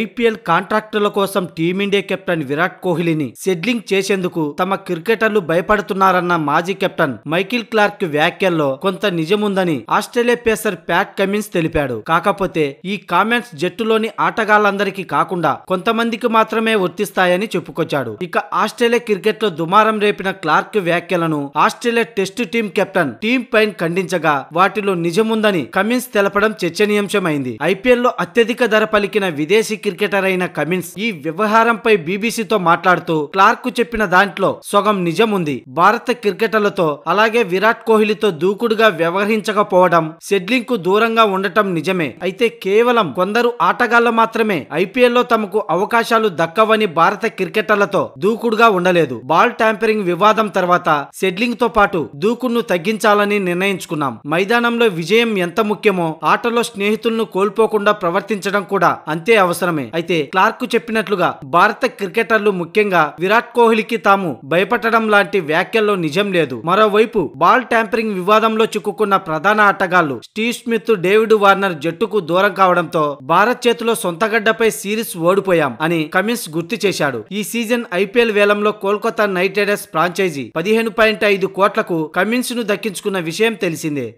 IPL కాంట్రాక్టుల కోసం team India captain Virat కోహ్లీని షెడ్లింగ్ చేసేందుకు తమ క్రికెటర్లు భయపడుతున్నారన్న మాజీ కెప్టెన్ మైకిల్ క్లార్క్ వ్యాఖ్యల్లో కొంత నిజముందని ఆస్ట్రేలియా పేసర్ ప్యాట్ కమిన్స్ తెలిపాడు కాకపోతే ఈ కామెంట్స్ జట్టులోని ఆటగాళ్లందరికీ కాకుండా కొంతమందికి మాత్రమే వర్తిస్తాయని చెప్పుకొచ్చాడు ఇక ఆస్ట్రేలియా క్రికెట్లో దుమారం రేపిన క్లార్క్ వ్యాఖ్యలను Australia test team captain Tim Paine ఖండించగా వాటిలో నిజముందని కమిన్స్ తెలపడం చర్చనీయాంశమైంది ఐపీఎల్లో అత్యధిక ధర పలికిన విదేశీ విదేశీ క్రికెటర్ అయిన కమిన్స్ ఈ వ్యవహారంపై బీబీసీతో మాట్లాడుతూ క్లార్క్ చెప్పిన దాంట్లో సొగం నిజం ఉంది భారత క్రికెటర్లతో అలాగే విరాట్ కోహ్లీతో దూకుడుగా వ్యవహరించకపోవడం షెడ్లింగ్ కు దూరంగా ఉండటం నిజమే అయితే కేవలం కొందరు ఆటగాళ్లు మాత్రమే ఐపీఎల్లో తమకు అవకాశాలు దక్కవని భారత క్రికెటర్లతో దూకుడుగా ఉండలేదు బాల్ ట్యాంపరింగ్ వివాదం తర్వాత షెడ్లింగ్ తో పాటు దూకుడును తగ్గించాలని నిర్ణయించుకున్నాం మైదానంలో విజయం ఎంత ముఖ్యమో ఆటలో స్నేహితులను కోల్పోకుండా ప్రవర్తించడం కూడా అంతే అవసరం అవసరమే అయితే క్లార్క్ చెప్పినట్లుగా భారత క్రికెటర్లు ముఖ్యంగా విరాట్ కోహ్లీకి తాము భయపడడం లాంటి వ్యాఖ్యల్లో నిజం లేదు మరోవైపు బాల్ ట్యాంపరింగ్ వివాదంలో చిక్కుకున్న ప్రధాన ఆటగాళ్లు స్టీవ్ స్మిత్ డేవిడ్ వార్నర్ జట్టుకు దూరం కావడంతో భారత్ చేతిలో సొంతగడ్డపై సిరీస్ ఓడిపోయాం అని కమిన్స్ గుర్తు చేశాడు ఈ సీజన్ ఐపీఎల్ వేలంలో కోల్కతా నైట్ రైడర్స్ ఫ్రాంచైజీ పదిహేను పాయింట్ ఐదు కోట్లకు కమిన్స్ ను దక్కించుకున్న విషయం తెలిసిందే